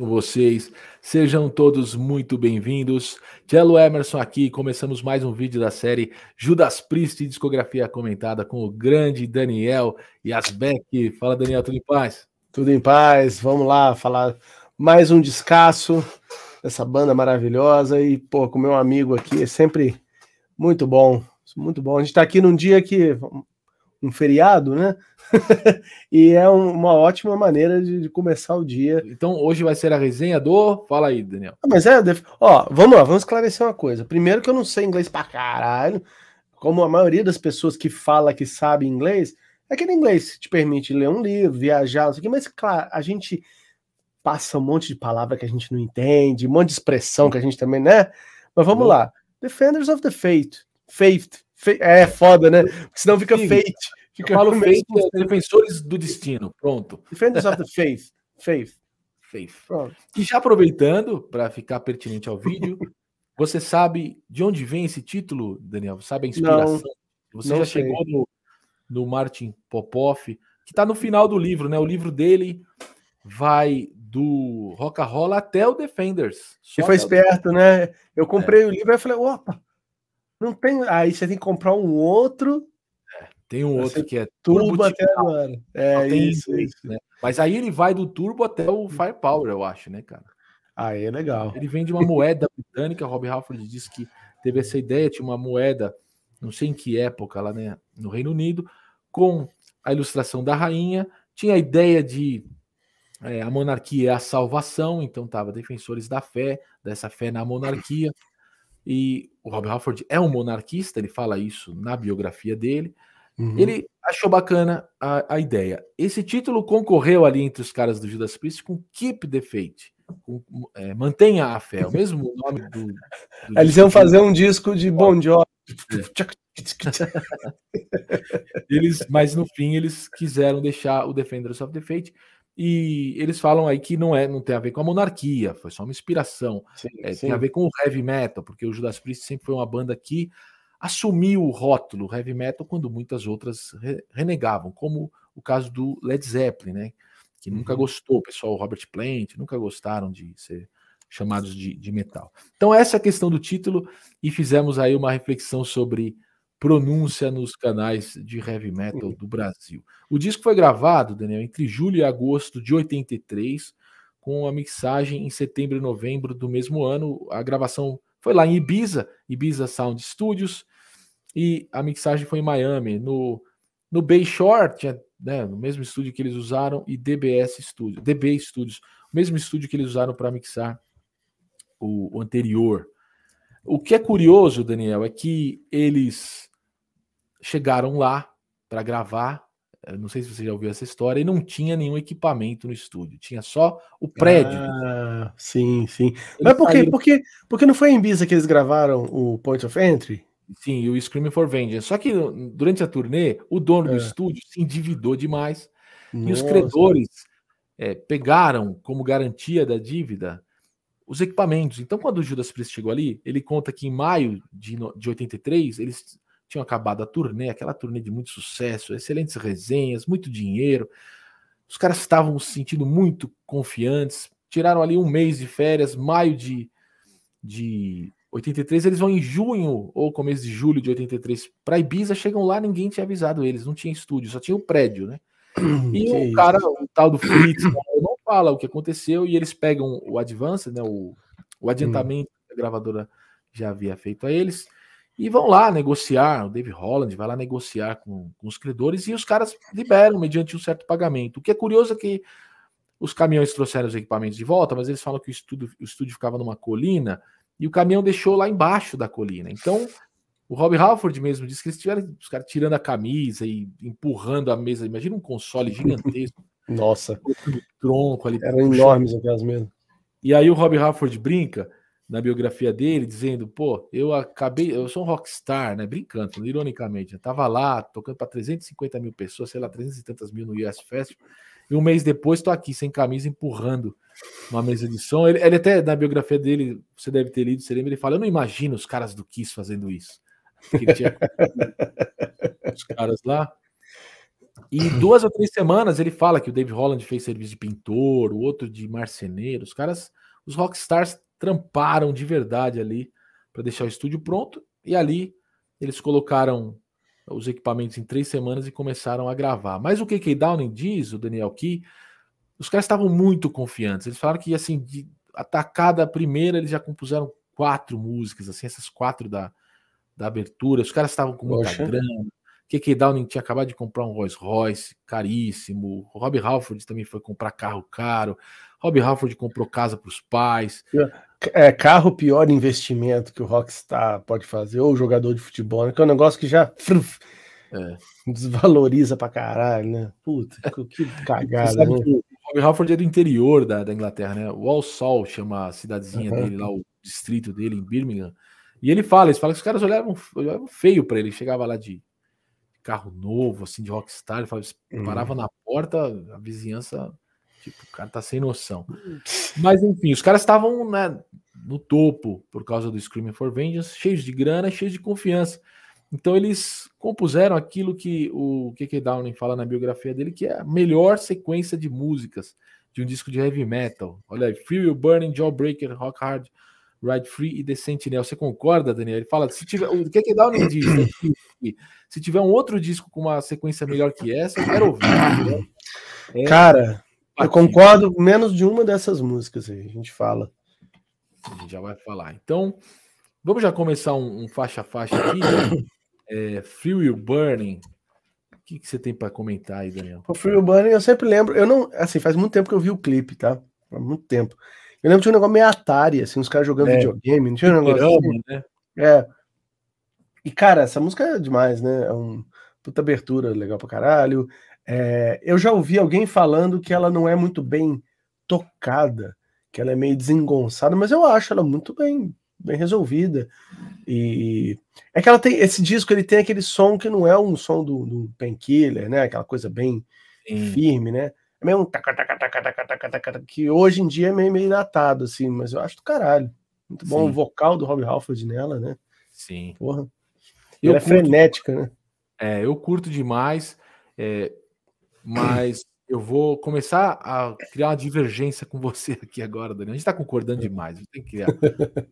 com vocês. Sejam todos muito bem-vindos. Jello Emerson aqui, começamos mais um vídeo da série Judas Priest Discografia Comentada com o grande Daniel Yasbeck. Fala, Daniel, tudo em paz? Tudo em paz, vamos lá falar mais um descasso dessa banda maravilhosa e, pô, com meu amigo aqui, é sempre muito bom, muito bom. A gente está aqui num dia que, um feriado, né? e é um, uma ótima maneira de, de, começar o dia. Então hoje vai ser a resenha do. Fala aí, Daniel. Ah, mas é, ó, vamos lá, vamos esclarecer uma coisa. Primeiro que eu não sei inglês pra caralho, como a maioria das pessoas que fala que sabe inglês, é aquele inglês que te permite ler um livro, viajar, não sei o quê, mas claro, a gente passa um monte de palavra que a gente não entende, um monte de expressão que a gente também, né? Mas vamos uhum. lá. Defenders of the Faith. Faith. É foda, né? Porque senão fica Sim. fate. Fica falo faith, defensores do destino. Pronto. Defenders of the faith. Faith. Faith. Pronto. E já aproveitando, para ficar pertinente ao vídeo, você sabe de onde vem esse título, Daniel? Sabe a inspiração? Não, você não já sei. chegou no, no Martin Popoff, que está no final do livro, né? O livro dele vai do Rock Roll até o Defenders. Você foi esperto, né? Eu comprei é. o livro e falei, opa, não tem. Aí você tem que comprar um outro tem um Vai outro que é turbo, turbo até tipo agora. É isso, isso, né? Mas aí ele vai do turbo até o hum. firepower, eu acho, né, cara? Aí é legal. Ele vem de uma moeda britânica. Rob Halford disse que teve essa ideia, tinha uma moeda, não sei em que época lá, né, no Reino Unido, com a ilustração da rainha. Tinha a ideia de é, a monarquia é a salvação, então tava defensores da fé, dessa fé na monarquia. E o Rob Halford é um monarquista, ele fala isso na biografia dele. Uhum. Ele achou bacana a, a, ideia. Esse título concorreu ali entre os caras do Judas Priest com Keep the Com, é, mantenha a fé, é o mesmo nome do. do Eles iam fazer um disco de Bon Jovi. eles, mas no fim eles quiseram deixar o Defenders of the Fate e eles falam aí que não é, não tem a ver com a monarquia, foi só uma inspiração, sim, é, sim. tem a ver com o heavy metal, porque o Judas Priest sempre foi uma banda que assumiu o rótulo heavy metal quando muitas outras renegavam, como o caso do Led Zeppelin, né? Que uhum. nunca gostou, o pessoal Robert Plant, nunca gostaram de ser chamados de, de metal. Então, essa é a questão do título, e fizemos aí uma reflexão sobre pronúncia nos canais de heavy metal do Brasil. O disco foi gravado, Daniel, entre julho e agosto de 83, com a mixagem em setembro e novembro do mesmo ano. A gravação foi lá em Ibiza, Ibiza Sound Studios, e a mixagem foi em Miami, no, no Bay tinha, né, no mesmo estúdio que eles usaram, e DBS Studio, DB Studios, o mesmo estúdio que eles usaram para mixar o, o anterior. O que é curioso, Daniel, é que eles chegaram lá para gravar. Eh, não sei se você já ouviu essa história, e não tinha nenhum equipamento no estúdio, tinha só o prédio. Ah, sim, sim. Eles Mas por quê? Saíram... Porque, porque não foi em Ibiza que eles gravaram o Point of Entry? Sim, o Screaming for Vengeance. Só que durante a turnê, o dono é. do estúdio se endividou demais Nossa. e os credores é, pegaram como garantia da dívida os equipamentos. Então, quando o Judas Priest chegou ali, ele conta que em maio de, de 83, eles tinham acabado a turnê, aquela turnê de muito sucesso, excelentes resenhas, muito dinheiro. Os caras estavam se sentindo muito confiantes, tiraram ali um mês de férias, maio de, de 83, eles vão em junho ou começo de julho de 83 para Ibiza, chegam lá, ninguém tinha avisado eles, não tinha estúdio, só tinha o prédio, né? E que o isso? cara, o tal do Fritz, né, não fala o que aconteceu e eles pegam o advance, né, o, o hum. adiantamento hum. que a gravadora já havia feito a eles e vão lá negociar, o Dave Holland vai lá negociar com, com os credores e os caras liberam mediante um certo pagamento. O que é curioso é que os caminhões trouxeram os equipamentos de volta, mas eles falam que o estúdio, o estúdio ficava numa colina e o caminhão deixou lá embaixo da colina. Então, o Rob Halford mesmo disse que eles tiveram os caras tirando a camisa e empurrando a mesa. Imagina um console gigantesco. Nossa. Tronco ali. Eram enormes aquelas mesas. E aí o Rob Halford brinca na biografia dele, dizendo, pô, eu acabei, eu sou um rockstar, né? Brincando, ironicamente. Eu né? tava lá tocando para 350 mil pessoas, sei lá, 300 e tantas mil no US Festival. E um mês depois tô aqui sem camisa empurrando uma mesa de som. Ele, ele, até, na biografia dele, você deve ter lido, você lembra, ele fala, eu não imagino os caras do Kiss fazendo isso. tinha os caras lá. E duas ou três semanas ele fala que o Dave Holland fez serviço de pintor, o outro de marceneiro. Os caras, os rockstars tramparam de verdade ali para deixar o estúdio pronto. E ali eles colocaram os equipamentos em três semanas e começaram a gravar. Mas o KK Downing diz, o Daniel Key, os caras estavam muito confiantes. Eles falaram que, assim, de atacada a primeira, eles já compuseram quatro músicas, assim, essas quatro da, da abertura. Os caras estavam com muita Poxa. grana. KK Downing tinha acabado de comprar um Rolls Royce caríssimo. O Rob Halford também foi comprar carro caro. Rob Halford comprou casa para os pais. É, carro pior investimento que o Rockstar pode fazer, ou jogador de futebol, né? Que é um negócio que já é. desvaloriza pra caralho, né? Puta, que cagada. Né? Que Rob Halford é do interior da, da Inglaterra, né? Walsall chama a cidadezinha uhum. dele lá, o distrito dele em Birmingham. E ele fala, ele fala que os caras olhavam, olhavam feio para ele. Chegava lá de carro novo, assim, de rockstar, ele falava, uhum. parava na porta, a vizinhança, tipo, o cara tá sem noção. Hum. Mas enfim, os caras estavam né, no topo por causa do Screaming for Vengeance, cheios de grana, cheios de confiança. Então eles compuseram aquilo que o K.K. Downing fala na biografia dele, que é a melhor sequência de músicas de um disco de heavy metal. Olha aí, Free Will Burning, Jawbreaker, Rock Hard, Ride Free e The Sentinel. Você concorda, Daniel? Ele fala, se tiver, o K.K. Downing diz né, se tiver um outro disco com uma sequência melhor que essa, eu quero ouvir. Né? É, Cara, eu concordo menos de uma dessas músicas aí, a gente fala. A gente já vai falar. Então, vamos já começar um, um faixa a faixa aqui. Né? É, Free Burning. O que, que você tem para comentar aí, Daniel? O Free Burning, eu sempre lembro. Eu não. Assim, faz muito tempo que eu vi o clipe, tá? Faz muito tempo. Eu lembro de um negócio meio Atari, assim, os caras jogando é, videogame. Não tinha um negócio. Assim. Né? É. E, cara, essa música é demais, né? É uma puta abertura legal pra caralho. É, eu já ouvi alguém falando que ela não é muito bem tocada, que ela é meio desengonçada, mas eu acho ela muito bem, bem resolvida. E é que ela tem esse disco, ele tem aquele som que não é um som do, do Painkiller, né? Aquela coisa bem Sim. firme, né? É meio um taca, taca, taca, taca, que hoje em dia é meio, meio datado, assim, mas eu acho do caralho. Muito bom Sim. o vocal do Rob Halford nela, né? Sim. Porra. Eu é curto, é frenética, né? É, eu curto demais, é, mas eu vou começar a criar uma divergência com você aqui agora, Daniel. A gente está concordando demais. Tem que A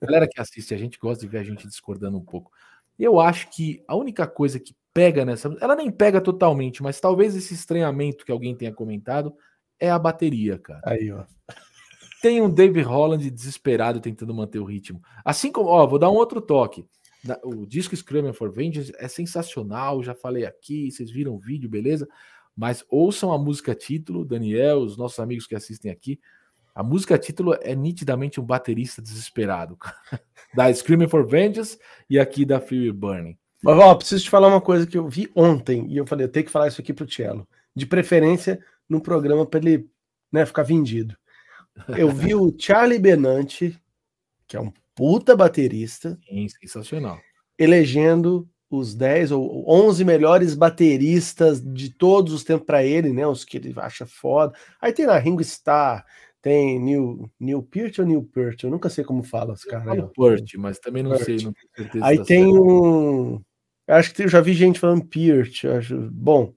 galera que assiste, a gente gosta de ver a gente discordando um pouco. Eu acho que a única coisa que pega nessa. Ela nem pega totalmente, mas talvez esse estranhamento que alguém tenha comentado é a bateria, cara. Aí, ó. Tem um Dave Holland desesperado tentando manter o ritmo. Assim como, ó, vou dar um outro toque. O disco Screaming for Vengeance é sensacional, já falei aqui, vocês viram o vídeo, beleza? Mas ouçam a música título, Daniel, os nossos amigos que assistem aqui. A música título é nitidamente um baterista desesperado, da Screaming for Vengeance e aqui da Fury Burning. Mas, ó, preciso te falar uma coisa que eu vi ontem e eu falei, eu tenho que falar isso aqui pro Cello. De preferência no programa para ele né, ficar vendido. Eu vi o Charlie Benante, que é um puta baterista. Sim, sensacional. Elegendo os 10 ou 11 melhores bateristas de todos os tempos para ele, né? Os que ele acha foda. Aí tem na Ringo Starr, tem Neil, Neil Peart ou Neil Peart? Eu nunca sei como fala os caras. Neil né? Peart, mas também não Peart. sei, não tenho Aí tem certo. um... Acho que eu já vi gente falando Peart, acho... Bom,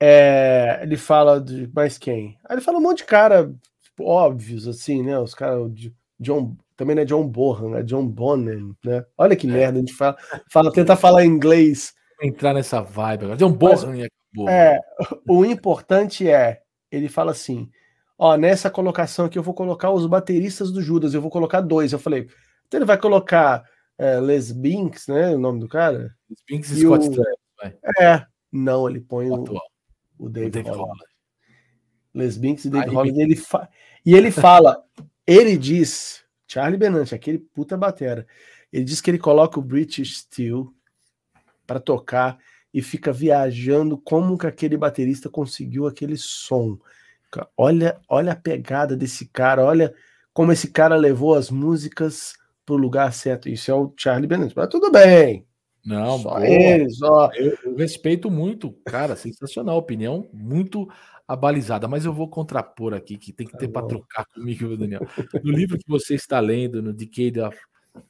é... ele fala de mais quem? Aí ele fala um monte de cara tipo, óbvios, assim, né? Os caras... John também não é John Bohan, é John Bonham, né? Olha que é. merda, a gente fala, fala tenta falar inglês. Entrar nessa vibe agora. John Bohan Mas, é boa. É, o importante é, ele fala assim, ó, nessa colocação aqui eu vou colocar os bateristas do Judas, eu vou colocar dois. Eu falei, então ele vai colocar é, Les Binks, né, o nome do cara? Les Binks e Scott o... É, não, ele põe o, o, o Holland. Holland. Les Binks e David Holland, ele fa... e ele fala, ele diz Charlie Benante, aquele puta batera. Ele diz que ele coloca o British Steel para tocar e fica viajando como que aquele baterista conseguiu aquele som. Olha, olha a pegada desse cara, olha como esse cara levou as músicas pro lugar certo. Isso é o Charlie Benante. Mas tudo bem, não, só boa. Eu, eu, respeito muito, cara, sensacional, opinião muito abalizada, mas eu vou contrapor aqui, que tem que tá ter para trocar comigo, Daniel. No livro que você está lendo, no Decade of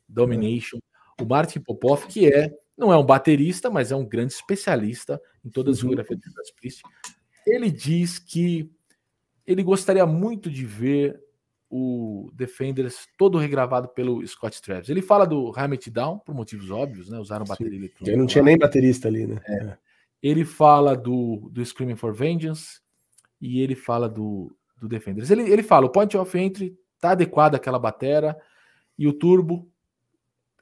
Domination, o Martin Popov, que é, não é um baterista, mas é um grande especialista em todas as uhum. geografias de de Priest, ele diz que ele gostaria muito de ver o Defenders todo regravado pelo Scott Travis. Ele fala do Hamlet Down, por motivos óbvios, né? Usaram bateria Sim. eletrônica. Eu não tinha nem baterista ali, né? É. é. Ele fala do, do Screaming for Vengeance e ele fala do, do Defenders. Ele, ele fala, o Point of Entry tá adequado àquela batera e o Turbo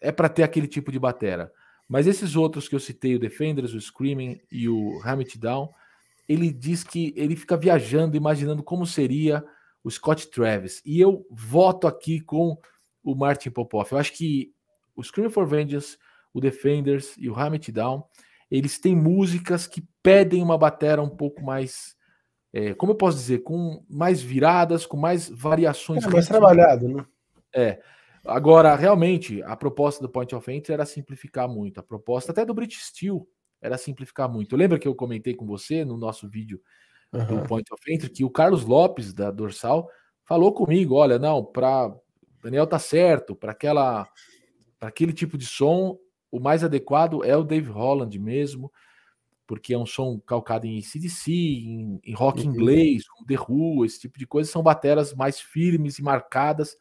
é para ter aquele tipo de batera. Mas esses outros que eu citei, o Defenders, o Screaming e o Hamlet Down, ele diz que ele fica viajando, imaginando como seria o Scott Travis. E eu voto aqui com o Martin Popoff. Eu acho que o Scream for Vengeance, o Defenders e o Hammer Down, eles têm músicas que pedem uma batera um pouco mais é, como eu posso dizer, com mais viradas, com mais variações. É, mais trabalhado, né? É. Agora, realmente, a proposta do Point of Entry era simplificar muito. A proposta até do British Steel era simplificar muito. Lembra que eu comentei com você no nosso vídeo uhum. do Point of Entry, que o Carlos Lopes, da Dorsal, falou comigo: olha, não, para. Daniel tá certo, para aquela. Para aquele tipo de som, o mais adequado é o Dave Holland mesmo, porque é um som calcado em CDC, em, em rock uhum. inglês, com The Who, esse tipo de coisa. São bateras mais firmes e marcadas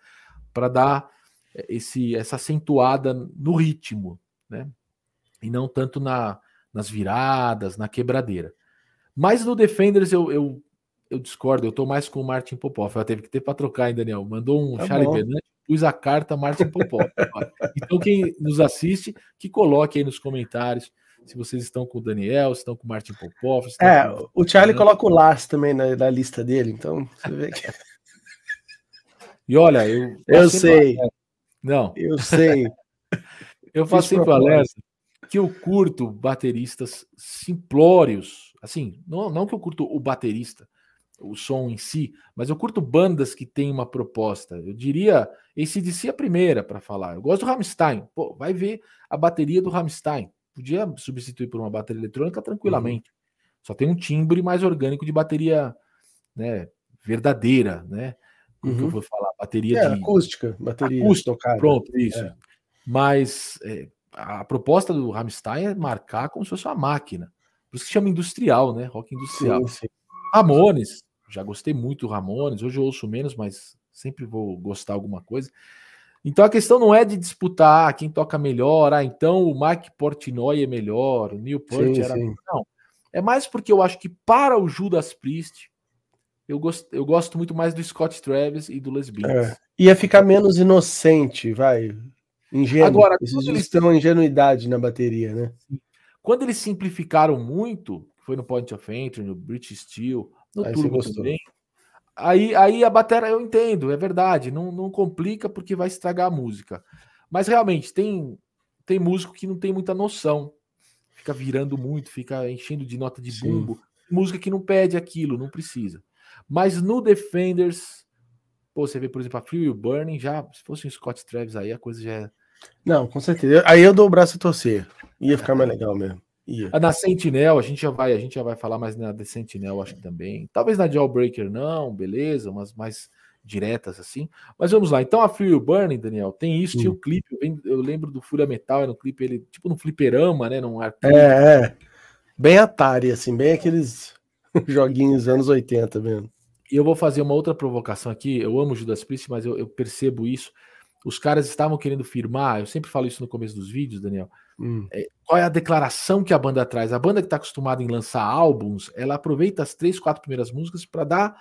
para dar eh, esse, essa acentuada no ritmo, né? E não tanto na, nas viradas, na quebradeira. Mas no Defenders eu, eu, eu discordo, eu tô mais com o Martin Popoff. Ela teve que ter para trocar, hein, Daniel? Mandou um tá Charlie Bernard, pus a carta Martin Popoff. então, quem nos assiste, que coloque aí nos comentários se vocês estão com o Daniel, se estão com o Martin Popoff. É, o Charlie coloca o Lars também na, na, lista dele, então você vê que. e olha, eu. Eu sei. Não. Eu sei. eu faço sempre alerta que eu curto bateristas simplórios Assim, não, não que eu curto o baterista, o som em si, mas eu curto bandas que têm uma proposta. Eu diria, si é a primeira para falar. Eu gosto do Rammstein. Pô, vai ver a bateria do Rammstein. Podia substituir por uma bateria eletrônica tranquilamente. Uhum. Só tem um timbre mais orgânico de bateria, né, verdadeira, né? Como uhum. que eu uhum. vou falar? Bateria é, de... acústica, bateria acústica, Pronto, é. isso. É. Mas é, a proposta do Rammstein é marcar como se fosse uma máquina. Por isso que chama industrial, né? Rock industrial. Sim, sim. Ramones, já gostei muito do Ramones, hoje eu ouço menos, mas sempre vou gostar alguma coisa. Então a questão não é de disputar quem toca melhor, ah, então o Mike Portnoy é melhor, o Neil Peart sim, era sim. não. É mais porque eu acho que para o Judas Priest eu gosto, eu gosto muito mais do Scott Travis e do Les Beans. É. Ia ficar menos inocente, vai. Agora, Existe eles... uma ingenuidade na bateria, né? Quando eles simplificaram muito, foi no Point of Entry, no British Steel, no aí Turbo também, aí, aí a bateria eu entendo, é verdade, não, não complica porque vai estragar a música. Mas realmente, tem, tem músico que não tem muita noção, fica virando muito, fica enchendo de nota de Sim. bumbo, música que não pede aquilo, não precisa. Mas no Defenders, pô, você vê, por exemplo, a Free Burning, já, se fosse um Scott Travis aí, a coisa já é não, com certeza. Aí eu dou o braço e torcer. Ia ficar mais legal mesmo. Ia. Na Sentinel, a gente já vai, a gente já vai falar mais na de Sentinel, acho que também. Talvez na Jailbreaker não, beleza, umas mais diretas assim. Mas vamos lá. Então a Free Burning, Daniel, tem isso, tinha hum. o clipe, eu, lembro do Fúria Metal, era um clipe ele tipo no fliperama, né, num arcade. É, é. Bem Atari assim, bem aqueles joguinhos anos 80 mesmo. E eu vou fazer uma outra provocação aqui. Eu amo Judas Priest, mas eu, eu percebo isso os caras estavam querendo firmar, eu sempre falo isso no começo dos vídeos, Daniel. Hum. É, qual é a declaração que a banda traz? A banda que está acostumada em lançar álbuns, ela aproveita as três, quatro primeiras músicas para dar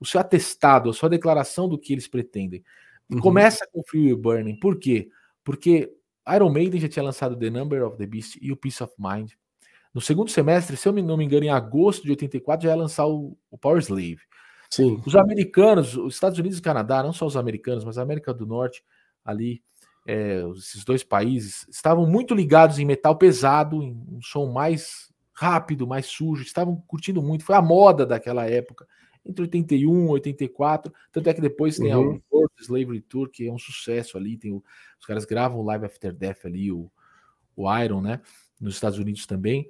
o seu atestado, a sua declaração do que eles pretendem. Uhum. Começa com Free Burning. Por quê? Porque Iron Maiden já tinha lançado The Number of the Beast e o Peace of Mind. No segundo semestre, se eu não me engano, em agosto de 84, já ia lançar o, o Power Slave. Sim. Os americanos, os Estados Unidos e Canadá, não só os americanos, mas a América do Norte, ali, é, esses dois países estavam muito ligados em metal pesado, em um som mais rápido, mais sujo, estavam curtindo muito, foi a moda daquela época, entre 81 e 84, tanto é que depois uhum. tem a uhum. World Slavery Tour, que é um sucesso ali, tem o, os caras gravam o Live After Death ali, o, o Iron, né, nos Estados Unidos também,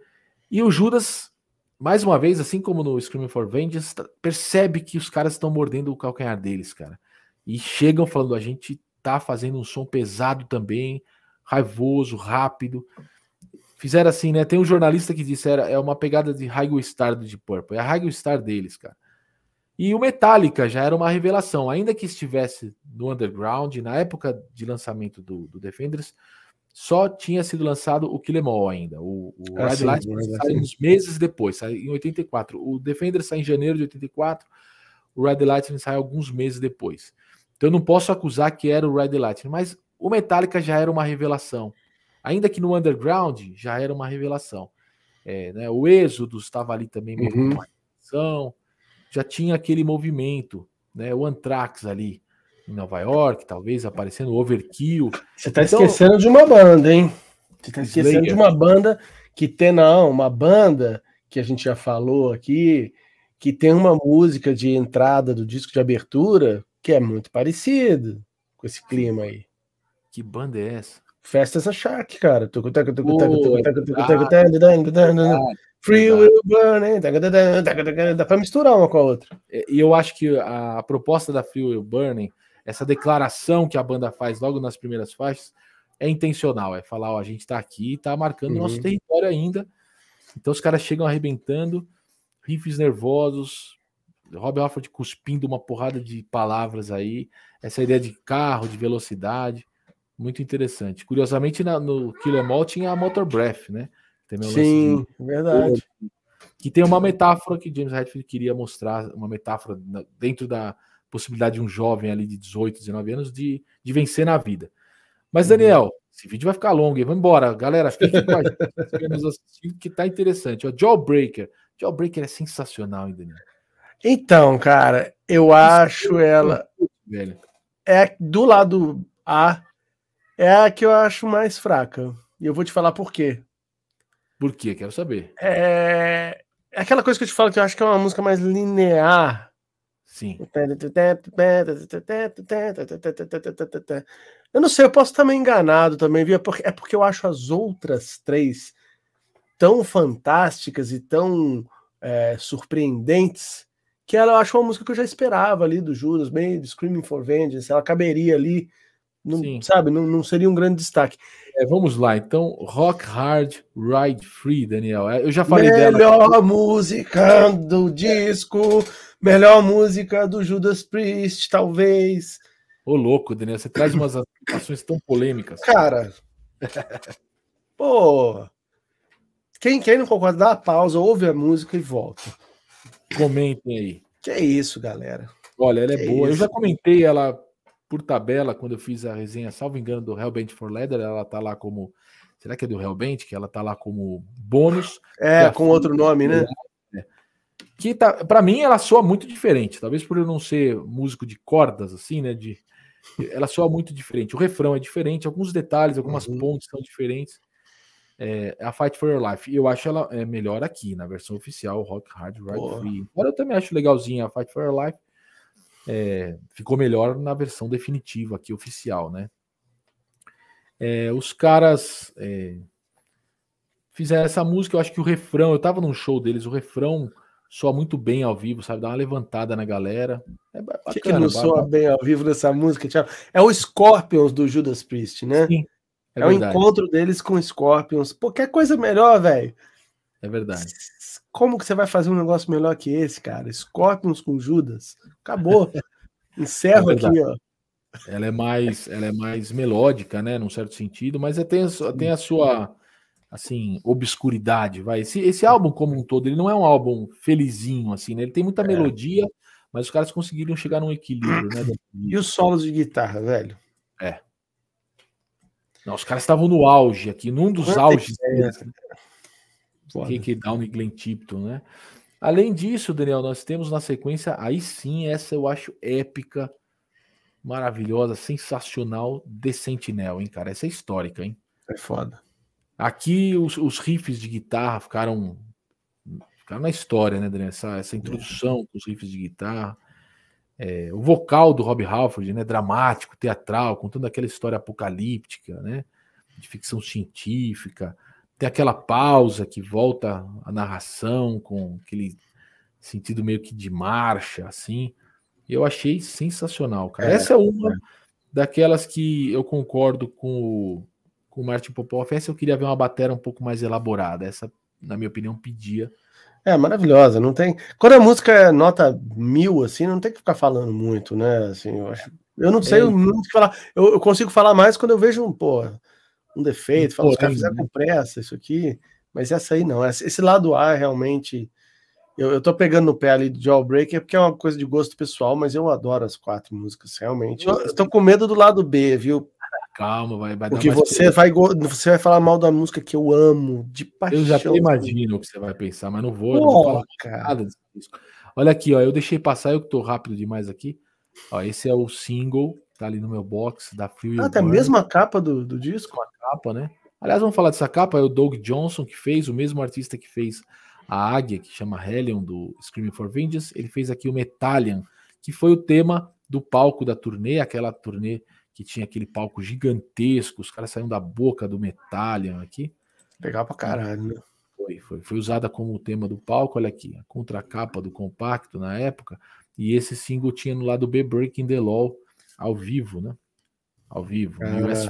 e o Judas, mais uma vez, assim como no Screaming for Vengeance, percebe que os caras estão mordendo o calcanhar deles, cara, e chegam falando, a gente tá fazendo um som pesado também, raivoso, rápido. Fizeram assim, né? Tem um jornalista que disse era é uma pegada de Raigo Star do Deep Purple, é a Raigo Star deles, cara. E o Metallica já era uma revelação, ainda que estivesse no underground, na época de lançamento do, do Defenders, só tinha sido lançado o Kill Em All ainda. O, o ah, é Red Light saiu uns meses depois, em 84. O Defenders sai em janeiro de 84, o Red Light sai alguns meses depois. Então eu não posso acusar que era o Red Lightning, mas o Metallica já era uma revelação. Ainda que no Underground, já era uma revelação. É, né, o Êxodo estava ali também, uhum. uma revelação, já tinha aquele movimento, né, o Anthrax ali em Nova York, talvez aparecendo o Overkill. Você está então, esquecendo de uma banda, hein? Você está esquecendo de uma banda que tem, não, uma banda que a gente já falou aqui, que tem uma música de entrada do disco de abertura que é muito parecido com esse clima aí. Que banda é essa? Festa essa Shark, cara. Free Will Burning. Dá pra misturar uma com a outra. E eu acho que a proposta da Free Will Burning, essa declaração que a banda faz logo nas primeiras faixas, é intencional. É falar, ó, a gente tá aqui, tá marcando nosso território ainda. Então os caras chegam arrebentando, riffs nervosos, Rob Alford cuspindo uma porrada de palavras aí. Essa ideia de carro, de velocidade, muito interessante. Curiosamente, na, no Killer Mall tinha a Motor Breath, né? É Sim, de... verdade. Que tem uma metáfora que James Hetfield queria mostrar, uma metáfora dentro da possibilidade de um jovem ali de 18, 19 anos de, de vencer na vida. Mas, uhum. Daniel, uhum. esse vídeo vai ficar longo, vamos embora. Galera, fiquem com a gente, que tá interessante. O Jawbreaker. Jawbreaker é sensacional, hein, Daniel? Então, cara, eu é acho ela. É do lado A, é a que eu acho mais fraca. E eu vou te falar por quê. Por quê? Quero saber. É... é aquela coisa que eu te falo que eu acho que é uma música mais linear. Sim. Eu não sei, eu posso estar meio enganado também, viu? É, é porque eu acho as outras três tão fantásticas e tão é, surpreendentes que ela eu acho uma música que eu já esperava ali do Judas, bem de Screaming for Vengeance, ela caberia ali, não, sabe, não, não seria um grande destaque. É, vamos lá, então, Rock Hard, Ride Free, Daniel. É, eu já falei melhor dela. Melhor música do disco, melhor música do Judas Priest, talvez. Ô louco, Daniel, você traz umas ações tão polêmicas. Cara, pô, quem, quem não concordar, pausa, ouve a música e volta. Comentem aí. Que é isso, galera. Olha, ela é que é boa. Isso. Eu já comentei ela por tabela quando eu fiz a resenha, salvo engano, do Hellbent for Leather. Ela tá lá como. Será que é do Hellbent? Que ela tá lá como bônus. É, é com outro nome, né? que tá, para mim ela soa muito diferente, talvez por eu não ser músico de cordas assim, né, de ela soa muito diferente. O refrão é diferente, alguns detalhes, algumas uhum. pontes são diferentes. É, a Fight for Your Life. Eu acho ela é melhor aqui, na versão oficial, Rock Hard Ride Porra. Free. Agora eu também acho legalzinha a Fight for Your Life. É, ficou melhor na versão definitiva aqui, oficial, né? É, os caras é, fizeram essa música, eu acho que o refrão, eu tava num show deles, o refrão soa muito bem ao vivo, sabe? Dá uma levantada na galera. É bacana, que não soa bem ao vivo nessa música, Thiago? É o Scorpions do Judas Priest, né? Sim, é, é o encontro deles com Scorpions. Pô, quer coisa melhor, velho. É verdade. Como que você vai fazer um negócio melhor que esse, cara? Scorpions com Judas. Acabou. Encerro é aqui, ó. Ela é mais, ela é mais melódica, né, num certo sentido, mas é, tem, tem a sua assim, obscuridade, vai. Esse, esse é. álbum como um todo, ele não é um álbum felizinho assim, né? Ele tem muita é. melodia, mas os caras conseguiram chegar num equilíbrio, né? E os solos de guitarra, velho? É. Não, os caras estavam no auge aqui, num dos Quanta auges. Né? Que, que dá um Glenn Tipton, né? Além disso, Daniel, nós temos na sequência, aí sim, essa eu acho épica, maravilhosa, sensacional, The Sentinel, hein, cara? Essa é histórica, hein? É foda. Aqui os, os riffs de guitarra ficaram, ficaram na história, né, Daniel? Essa, essa é. introdução é. com os riffs de guitarra. É, o vocal do Rob Halford, né, dramático, teatral, contando aquela história apocalíptica, né, de ficção científica. Tem aquela pausa que volta a narração com aquele sentido meio que de marcha, assim. Eu achei sensacional, cara. É, Essa é uma é. daquelas que eu concordo com o, com o Martin Popoff. Essa eu queria ver uma bateria um pouco mais elaborada. Essa, na minha opinião, pedia é, maravilhosa, não tem. Quando a música é nota mil, assim, não tem que ficar falando muito, né? Assim, eu, acho... eu não sei o muito que falar. Eu, eu, consigo falar mais quando eu vejo um, pô, um defeito, falo, os caras fizeram com né? pressa isso aqui, mas essa aí não. Esse lado A realmente. Eu, eu tô pegando no pé ali do Jawbreaker porque é uma coisa de gosto pessoal, mas eu adoro as quatro músicas, realmente. Eu, eu tô com medo do lado B, viu? calma, vai, vai Porque você vai, você vai falar mal da música que eu amo, de paixão. Eu já imagino o que você vai pensar, mas não vou. Pô, não vou cara. Olha aqui, ó, eu deixei passar, eu que tô rápido demais aqui. Ó, esse é o single, tá ali no meu box, da Free Ah, tá a mesma capa do, do disco? A capa, né? Aliás, vamos falar dessa capa, é o Doug Johnson que fez, o mesmo artista que fez a Águia, que chama Hellion, do Screaming for Vengeance, ele fez aqui o Metallion, que foi o tema do palco da turnê, aquela turnê que tinha aquele palco gigantesco, os caras saíram da boca do Metallion aqui. Legal pra caralho. Né? Foi, foi, foi usada como tema do palco, olha aqui, a contracapa do compacto na época, e esse single tinha no lado B Breaking the Law, ao vivo, né? Ao vivo. É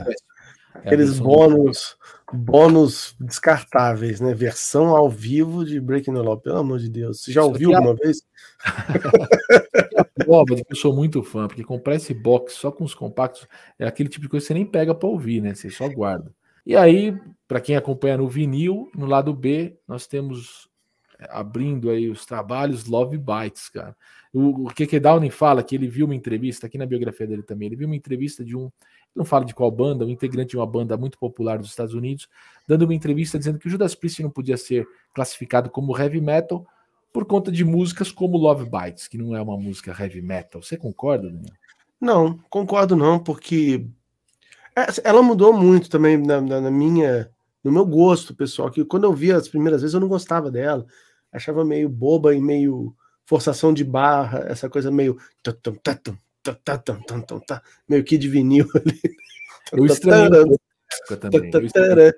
aqueles bônus, bônus descartáveis, né? Versão ao vivo de Breaking the Law, pelo amor de Deus. Você já Isso ouviu alguma é... vez? Boba, eu sou muito fã, porque comprar esse box só com os compactos é aquele tipo de coisa que você nem pega para ouvir, né? Você só guarda. E aí, para quem acompanha no vinil, no lado B, nós temos eh, abrindo aí os trabalhos Love Bites, cara. O, que que Downing fala que ele viu uma entrevista, aqui na biografia dele também, ele viu uma entrevista de um, não fala de qual banda, um integrante de uma banda muito popular dos Estados Unidos, dando uma entrevista dizendo que o Judas Priest não podia ser classificado como heavy metal, por conta de músicas como Love Bites, que não é uma música heavy metal. Você concorda, Daniel? Não, concordo não, porque ela mudou muito também na, na, na minha, no meu gosto, pessoal. Que quando eu via as primeiras vezes eu não gostava dela, achava meio boba e meio forçação de barra, essa coisa meio meio que de vinil ali. Eu Também, eu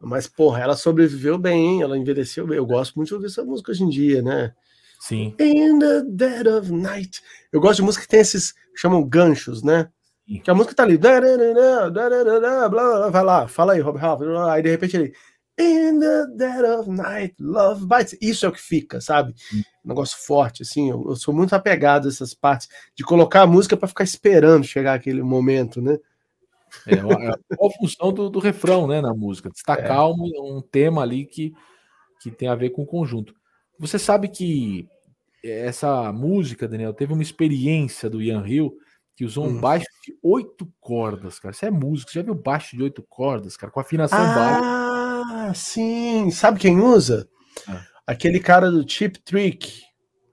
mas, porra, ela sobreviveu bem, ela envelheceu bem. Eu gosto muito de ouvir essa música hoje em dia, né? Sim. In the dead of night. Eu gosto de música que tem esses, que chamam ganchos, né? Sim. Que a música tá ali. Vai lá, fala aí, Rob Ralph. Aí de repente ele. In the dead of night, love bites. Isso é o que fica, sabe? Um negócio forte, assim. Eu, eu sou muito apegado a essas partes de colocar a música para ficar esperando chegar aquele momento, né? É, é a, é a função do, do, refrão, né, na música. Destacar é. um, um tema ali que, que tem a ver com o conjunto. Você sabe que essa música, Daniel, teve uma experiência do Ian Hill que usou um hum. baixo de oito cordas, cara. Isso é música, você já viu baixo de oito cordas, cara, com afinação ah, baixa. Ah, sim. Sabe quem usa? Ah. Aquele cara do Chip Trick.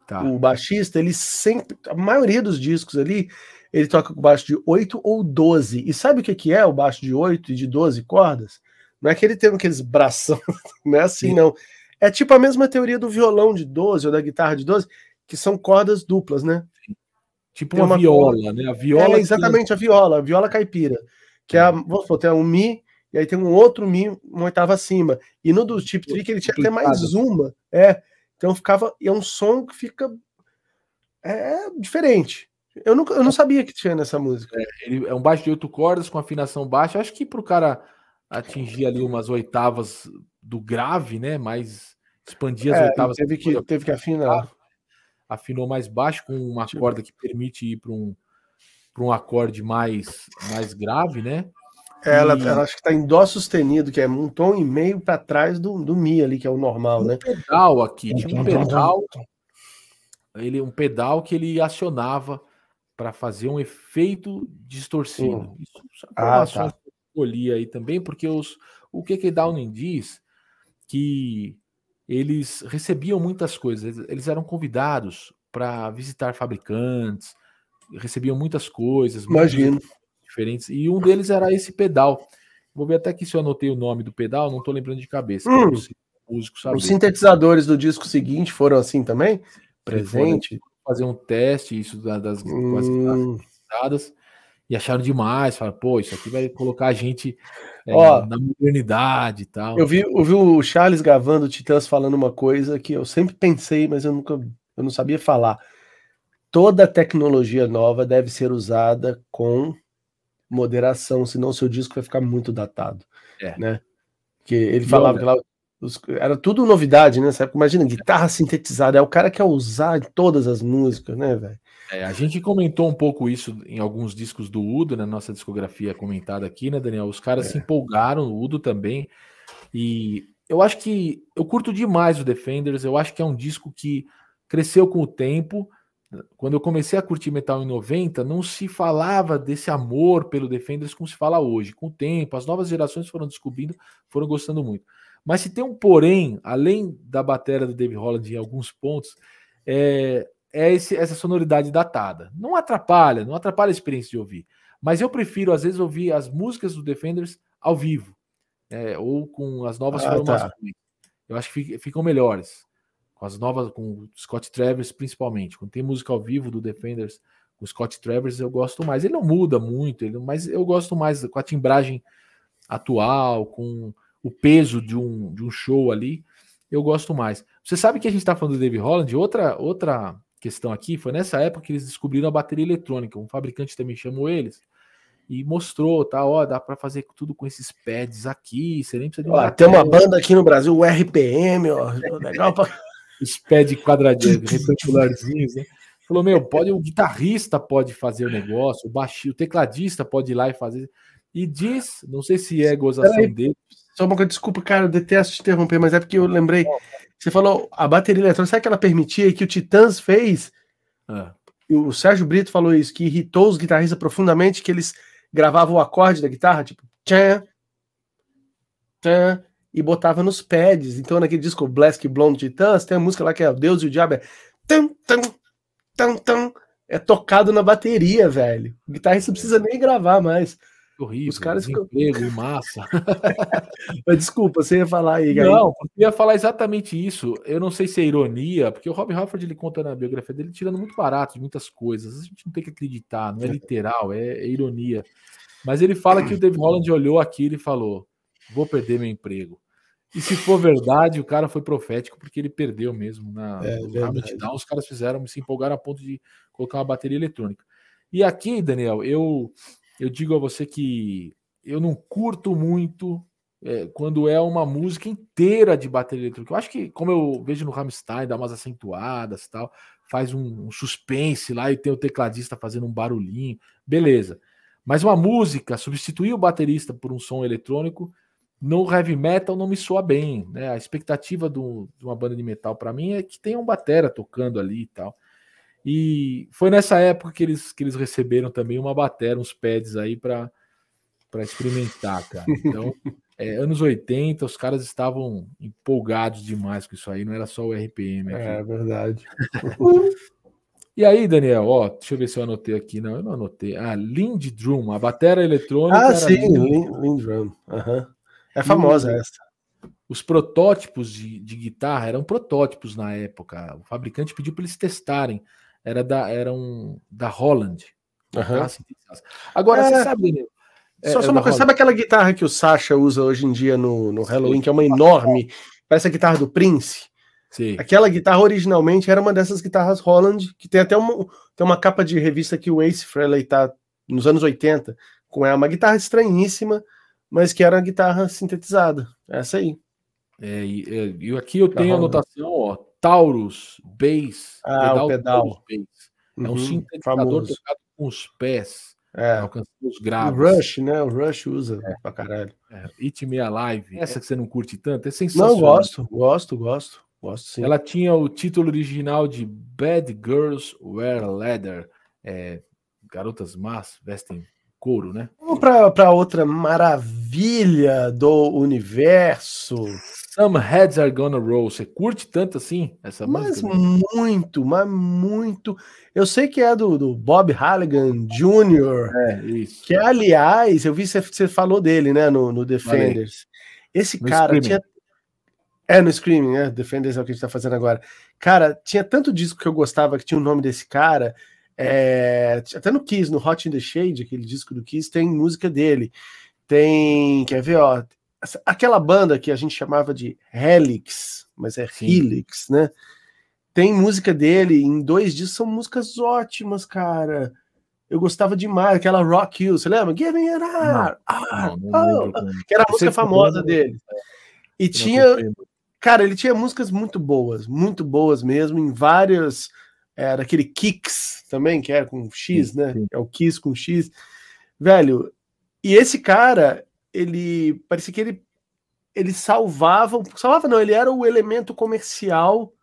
Tá. O baixista, ele sempre. A maioria dos discos ali, ele toca com baixo de 8 ou 12. E sabe o que, que é o baixo de 8 e de 12 cordas? Não é que ele tem aqueles bração, não é assim, Sim. não. É tipo a mesma teoria do violão de 12 ou da guitarra de 12, que são cordas duplas, né? Tipo uma, uma, viola, né? A viola. É, exatamente, que... a viola, a viola caipira. Que é, vamos supor, tem um Mi, e aí tem um outro Mi, uma oitava acima. E no do Tip Trick ele tinha até mais uma. É. Então ficava. E é um som que fica. É diferente. Eu não, eu é. não sabia que tinha nessa música. É, ele é um baixo de oito cordas com afinação baixa. Acho que para o cara atingir ali umas oitavas do grave, né? Mais expandir as é, oitavas. Teve que, coisa, teve que afinar. Afinou mais baixo com uma tipo. corda que permite ir para um, um acorde mais, mais grave, né? É, ela, e... ela acho que está em dó sustenido, que é um tom e meio para trás do, do mi ali, que é o normal, um né? pedal aqui, tinha um então, pedal, então. ele, um pedal que ele acionava para fazer um efeito distorcido. Uhum. Isso são ah, tá. que eu escolhi aí também, porque os, o que que Downing diz que eles recebiam muitas coisas, eles eram convidados para visitar fabricantes, recebiam muitas coisas, Imagino. diferentes, e um deles era esse pedal. Vou ver até que se eu anotei o nome do pedal, não estou lembrando de cabeça. Hum. Músico Os sintetizadores do disco seguinte foram assim também? Presente? Foram fazer um teste, isso das hum. quase e acharam demais. Falaram, pô, isso aqui vai colocar a gente é, Ó, na modernidade e tal. Eu vi, eu vi o Charles gravando o Titãs falando uma coisa que eu sempre pensei, mas eu nunca eu não sabia falar. Toda tecnologia nova deve ser usada com moderação, senão seu disco vai ficar muito datado. É. Né? Que ele falava né? que lá os, era tudo novidade, né? Sabe? Imagina, guitarra sintetizada, é o cara que é usar em todas as músicas, né, velho? É, a gente comentou um pouco isso em alguns discos do Udo, na nossa discografia comentada aqui, né, Daniel? Os caras é. se empolgaram, o Udo também. E eu acho que eu curto demais o Defenders, eu acho que é um disco que cresceu com o tempo. Quando eu comecei a curtir metal em 90, não se falava desse amor pelo Defenders como se fala hoje. Com o tempo, as novas gerações foram descobrindo, foram gostando muito. Mas se tem um porém, além da bateria do David Holland em alguns pontos, é, é esse, essa sonoridade datada. Não atrapalha, não atrapalha a experiência de ouvir. Mas eu prefiro, às vezes, ouvir as músicas do Defenders ao vivo, é, ou com as novas ah, tá. formações. Tá. Eu acho que ficam melhores. Com as novas, com Scott Travers, principalmente. Quando tem música ao vivo do Defenders, com Scott Travers, eu gosto mais. Ele não muda muito, ele, mas eu gosto mais com a timbragem atual, com o peso de um, de um show ali, eu gosto mais. Você sabe que a gente está falando do Dave Holland? Outra, outra questão aqui foi nessa época que eles descobriram a bateria eletrônica. Um fabricante também chamou eles e mostrou, tá? Ó, dá para fazer tudo com esses pads aqui. Você nem precisa de ó, Tem uma banda aqui no Brasil, o RPM, ó. Legal pra... Os pads quadradinhos, retangularzinhos, né? Falou, meu, pode o guitarrista pode fazer o negócio, o baixista, o tecladista pode ir lá e fazer. E diz, não sei se é gozação dele. Só uma coisa, desculpa, cara, eu detesto te interromper, mas é porque eu lembrei. Você falou a bateria eletrônica, sabe que ela permitia que o Titãs fez? É. O Sérgio Brito falou isso, que irritou os guitarristas profundamente, que eles gravavam o acorde da guitarra, tipo, tchan, tchan, e botava nos pads. Então, naquele disco Blask Blonde Titãs, tem a música lá que é o Deus e o Diabo, é tan tan tan, é tocado na bateria, velho. O guitarrista não precisa nem gravar mais horrível. Os caras ficam... massa. Mas desculpa, você ia falar aí, galera. Não, eu ia falar exatamente isso. Eu não sei se é ironia, porque o Rob Halford ele conta na biografia dele tirando muito barato de muitas coisas. A gente não tem que acreditar, não é, é. literal, é, é ironia. Mas ele fala que o Dave Holland olhou aquilo e falou: "Vou perder meu emprego". E se for verdade, o cara foi profético porque ele perdeu mesmo na é, Down, então, os caras fizeram, se empolgaram a ponto de colocar uma bateria eletrônica. E aqui, Daniel, eu eu digo a você que eu não curto muito é, quando é uma música inteira de bateria eletrônica. Eu acho que, como eu vejo no Rammstein, dá umas acentuadas tal, faz um, um suspense lá e tem o tecladista fazendo um barulhinho, beleza. Mas uma música, substituir o baterista por um som eletrônico, no heavy metal não me soa bem. Né? A expectativa do, de uma banda de metal para mim é que tenha um batera tocando ali e tal. E foi nessa época que eles, que eles receberam também uma bateria, uns pads aí para experimentar, cara. Então, é, anos 80, os caras estavam empolgados demais com isso aí, não era só o RPM. Aqui. É verdade. e aí, Daniel, ó, deixa eu ver se eu anotei aqui. Não, eu não anotei. Ah, Drum a bateria eletrônica. Ah, sim, Lind Drum Uhum. É famosa e, essa os protótipos de, de, guitarra eram protótipos na época. O fabricante pediu para eles testarem era da, era um, da Holland. Uhum. Agora, é... você sabe, né? É, só, é só uma coisa, sabe aquela guitarra que o Sasha usa hoje em dia no, no Halloween, que é uma enorme, parece a guitarra do Prince? Sim. Aquela guitarra originalmente era uma dessas guitarras Holland, que tem até uma, tem uma capa de revista que o Ace Frehley tá nos anos 80, com ela, uma guitarra estranhíssima, mas que era uma guitarra sintetizada. É essa aí. É, e, é, e aqui eu tenho a anotação Taurus Bass. Ah, pedal, o pedal. Uhum, é um uhum, sintetizador famoso. tocado com os pés. É. Alcançando os graves. O Rush, né? O Rush usa é. pra caralho. É. It Me Alive. É. Essa que você não curte tanto. É sensacional. Não, gosto, gosto, gosto. Gosto sim. Ela tinha o título original de Bad Girls Wear Leather. É, garotas más vestem couro, né? Vamos para outra maravilha do universo. Some Heads Are Gonna Roll. Você curte tanto assim essa mas música? Mas né? muito, mas muito. Eu sei que é do, do Bob Halligan Jr. É, isso. Que, aliás, eu vi você, você falou dele, né, no, no Defenders. Valeu. Esse no cara screaming. tinha. É, no Screaming, né? Defenders é o que a gente tá fazendo agora. Cara, tinha tanto disco que eu gostava que tinha o nome desse cara. É... Até no Kiss, no Hot in the Shade, aquele disco do Kiss, tem música dele. Tem. Quer ver, ó? aquela banda que a gente chamava de Helix, mas é Sim. Helix, né? Tem música dele em dois dias, são músicas ótimas, cara. Eu gostava demais, aquela Rock You, você lembra? Give me an ar, ar, ah, ah, que era a música famosa dele. Né? E tinha, cara, ele tinha músicas muito boas, muito boas mesmo, em várias, era eh, aquele Kicks também, que era é com X, né? É o Kiss com X. Velho, e esse cara, ele parecia que ele ele salvava, salvava não, ele era o elemento comercial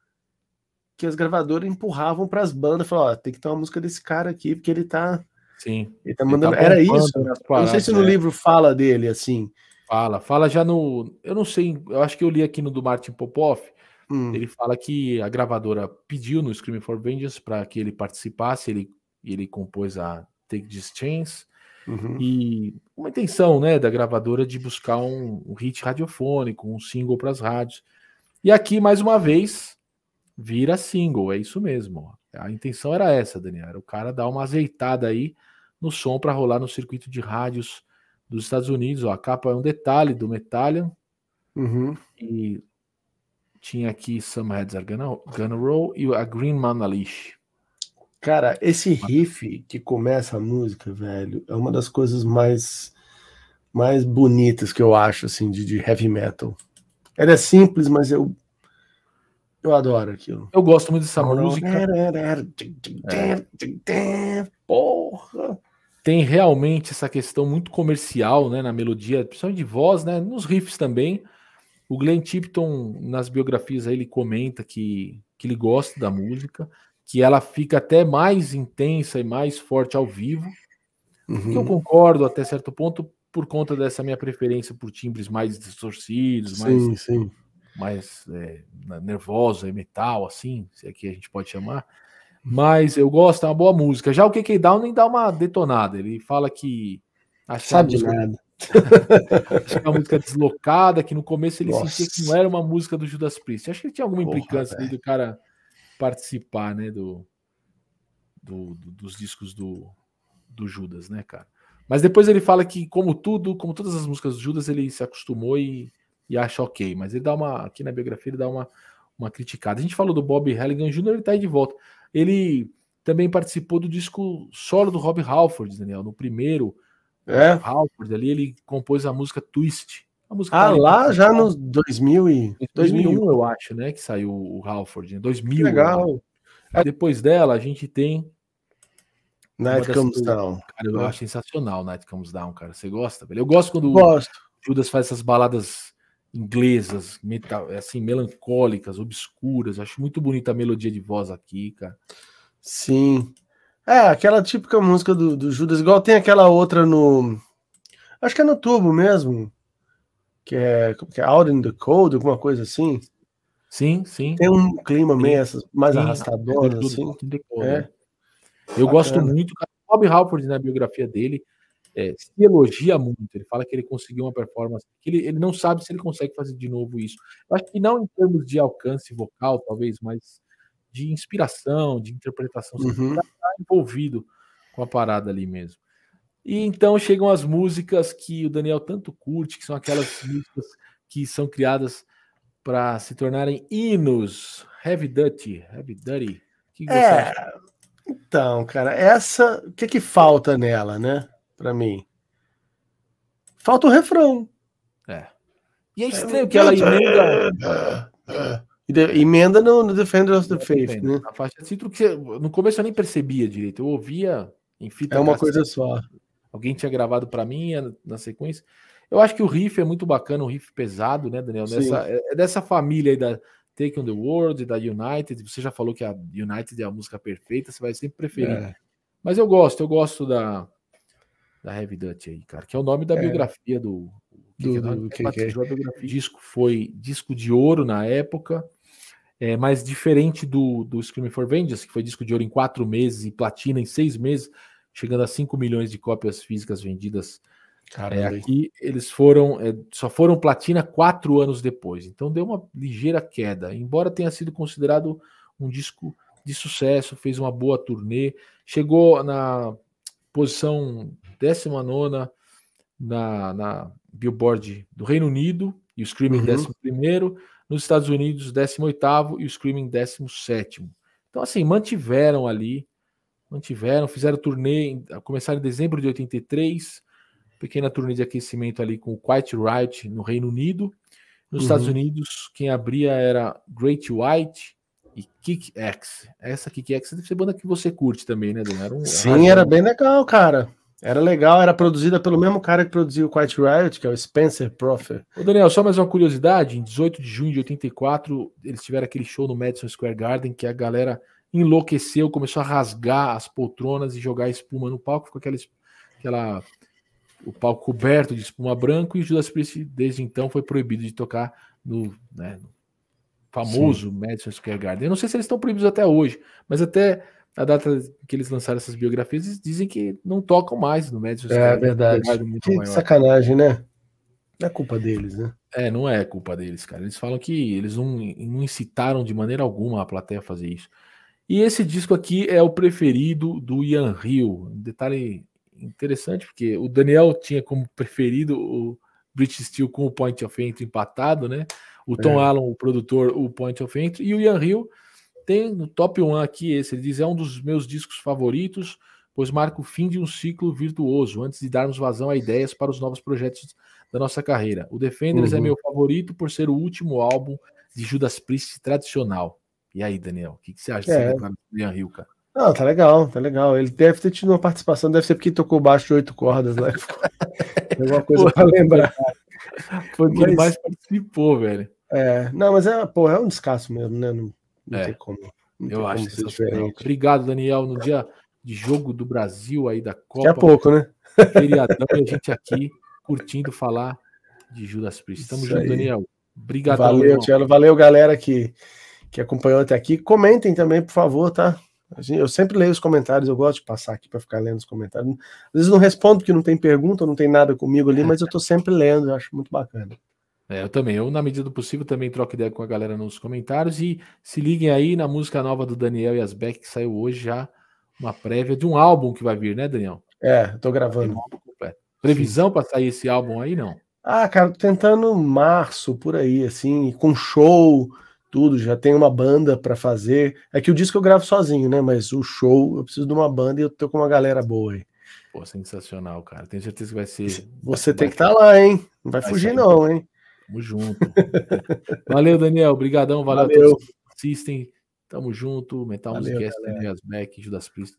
que as gravadoras empurravam para as bandas, falava, ó, tem que ter uma música desse cara aqui, porque ele tá Sim. Ele tá mandando, ele tá era isso. Paradas, não sei se no é. livro fala dele assim. Fala, fala já no, eu não sei, eu acho que eu li aqui no do Martin Popoff, hum. ele fala que a gravadora pediu no Screaming for Vengeance para que ele participasse, ele ele compôs a Take This Chance Uhum. E uma intenção né, da gravadora de buscar um, um hit radiofônico, um single para as rádios. E aqui, mais uma vez, vira single, é isso mesmo. A intenção era essa, Daniel. Era o cara dar uma azeitada aí no som para rolar no circuito de rádios dos Estados Unidos. Ó, a capa é um detalhe do Metallion. Uhum. E tinha aqui Some Heads Are Gonna, gonna Roll e a Green Manalish. Cara, esse riff que começa a música, velho, é uma das coisas mais mais bonitas que eu acho assim de, de heavy metal. Ela é simples, mas eu eu adoro aquilo. Eu gosto muito dessa música. É. Porra. Tem realmente essa questão muito comercial, né, na melodia, principalmente de voz, né, nos riffs também. O Glenn Tipton nas biografias aí, ele comenta que que ele gosta da música que ela fica até mais intensa e mais forte ao vivo. Uhum. eu concordo até certo ponto por conta dessa minha preferência por timbres mais distorcidos, mais, sim, mais é, metal, assim, se é que a gente pode chamar. Mas eu gosto, é uma boa música. Já o KK Down nem dá uma detonada. Ele fala que. É Sabe música... nada. é uma música deslocada, que no começo ele Nossa. sentia que não era uma música do Judas Priest. Acho que ele tinha alguma Porra, implicância do cara participar, né, do, do, do, dos discos do, do Judas, né, cara? Mas depois ele fala que, como tudo, como todas as músicas do Judas, ele se acostumou e, e acha ok. Mas ele dá uma, aqui na biografia, ele dá uma, uma criticada. A gente falou do Bob Halligan Jr., ele tá aí de volta. Ele também participou do disco solo do Rob Halford, Daniel, no primeiro. É. Halford ali, ele compôs a música Twist ah, tá lá já nos 2000 e... 2001, 2001, eu acho, né? Que saiu o Halford. 2000. Né, legal. Né? Depois dela, a gente tem. Night Comes Down. Cara, eu é. acho sensacional Night Comes Down, cara. Você gosta, velho? Eu gosto quando gosto. o Judas faz essas baladas inglesas, metal, assim, melancólicas, obscuras. Acho muito bonita a melodia de voz aqui, cara. Sim. É, aquela típica música do, do Judas, igual tem aquela outra no. Acho que é no Turbo mesmo que é, que é Out in the Cold, alguma coisa assim. Sim, sim. Tem um clima sim. meio essas, mais sim, arrastador, assim. Cold, é. né? Eu Bacana. gosto muito, Bob Halford, na biografia dele, é, se elogia muito. Ele fala que ele conseguiu uma performance, que ele, ele não sabe se ele consegue fazer de novo isso. Eu acho que não em termos de alcance vocal, talvez, mas de inspiração, de interpretação. Uhum. Você tá envolvido com a parada ali mesmo. E então chegam as músicas que o Daniel tanto curte, que são aquelas músicas que são criadas para se tornarem hinos. Heavy Duty, Heavy Duty. Que é, então, cara, essa, o que que falta nela, né? Para mim, falta o refrão. É. E é, é estranho é, que ela emenda. emenda no, no Defender of the Faith, né? Na faixa título que no começo eu nem percebia direito, eu ouvia em fita. É uma coisa só. Alguém tinha gravado para mim na sequência. Eu acho que o riff é muito bacana, um riff pesado, né, Daniel? Nessa, é, é dessa família aí da Take on the World, da United. Você já falou que a United é a música perfeita, você vai sempre preferir. É. Mas eu gosto, eu gosto da, da Heavy Dutch aí, cara, que é o nome da é. biografia do. disco foi disco de ouro na época, é, mas diferente do, do Screaming for Vengeance, que foi disco de ouro em quatro meses e platina em seis meses, chegando a 5 milhões de cópias físicas vendidas é, aqui. Eles foram, é, só foram platina quatro anos depois, então deu uma ligeira queda, embora tenha sido considerado um disco de sucesso, fez uma boa turnê, chegou na posição 19 na, na Billboard do Reino Unido, e o Screaming uhum. 11, nos Estados Unidos 18 e o Screaming 17. Então, assim, mantiveram ali mantiveram, fizeram turnê, começaram em dezembro de 83, pequena turnê de aquecimento ali com o Quiet Right no Reino Unido. Nos uhum. Estados Unidos, quem abria era Great White e Kick X. Essa Kick X deve ser banda que você curte também, né, Daniel Era um Sim, era bem legal, cara. Era legal, era produzida pelo mesmo cara que produziu o Quiet Riot, que é o Spencer Proffer. Ô Daniel, só mais uma curiosidade: em 18 de junho de 84, eles tiveram aquele show no Madison Square Garden que a galera enlouqueceu, começou a rasgar as poltronas e jogar espuma no palco, ficou aquela, aquela o palco coberto de espuma branca e o Judas Priest desde então foi proibido de tocar no, né, no famoso Sim. Madison Square Garden. Eu não sei se eles estão proibidos até hoje, mas até a data que eles lançaram essas biografias, eles dizem que não tocam mais no Madison é Square Garden. É verdade. Garden, que maior. sacanagem, né? Não é culpa deles, né? É, não é culpa deles, cara. Eles falam que eles não, não incitaram de maneira alguma a plateia a fazer isso. E esse disco aqui é o preferido do Ian Hill. Um detalhe interessante, porque o Daniel tinha como preferido o British Steel com o Point of Entry empatado, né? O Tom é. Allen, o produtor, o Point of Entry. E o Ian Hill tem no top 1 aqui esse. Ele diz: é um dos meus discos favoritos, pois marca o fim de um ciclo virtuoso, antes de darmos vazão a ideias para os novos projetos da nossa carreira. O Defenders é uhum. é meu favorito por ser o último álbum de Judas Priest tradicional. E aí, Daniel, o que, que você acha é. dessa declaração do Rio, cara? Não, tá legal, tá legal. Ele deve ter tido uma participação, deve ser porque tocou baixo de oito cordas né? lá. Alguma é coisa para lembrar. Foi o ele mais participou, velho. É, não, mas é, pô, é um descasso mesmo, né? Não, não é, tem como. Não eu tem acho como Obrigado, Daniel. No dia de jogo do Brasil aí da Copa. Daqui a pouco, né? Feriadão a gente aqui curtindo falar de Judas Priest. Tamo Isso junto, aí. Daniel. Obrigado, Valeu, Tiago. Valeu, galera que que acompanhou até aqui. Comentem também, por favor, tá? Eu sempre leio os comentários, eu gosto de passar aqui para ficar lendo os comentários. Às vezes não respondo porque não tem pergunta, não tem nada comigo ali, mas eu estou sempre lendo, eu acho muito bacana. É, eu também. Eu, na medida do possível, também troco ideia com a galera nos comentários. E se liguem aí na música nova do Daniel e Beck, que saiu hoje já, uma prévia de um álbum que vai vir, né, Daniel? É, estou gravando. Previsão para sair esse álbum aí, não? Ah, cara, tô tentando março, por aí, assim, com show tudo, já tenho uma banda para fazer. É que o disco eu gravo sozinho, né? Mas o show eu preciso de uma banda e eu tô com uma galera boa aí. Pô, sensacional, cara. Tenho certeza que vai ser. Você vai tem que estar tá lá, hein? Não vai, vai fugir, sair. não, hein? Tamo junto. valeu, Daniel. Obrigadão, valeu, valeu. a todos que assistem. Tamo junto. Metal Music, Judas Priest.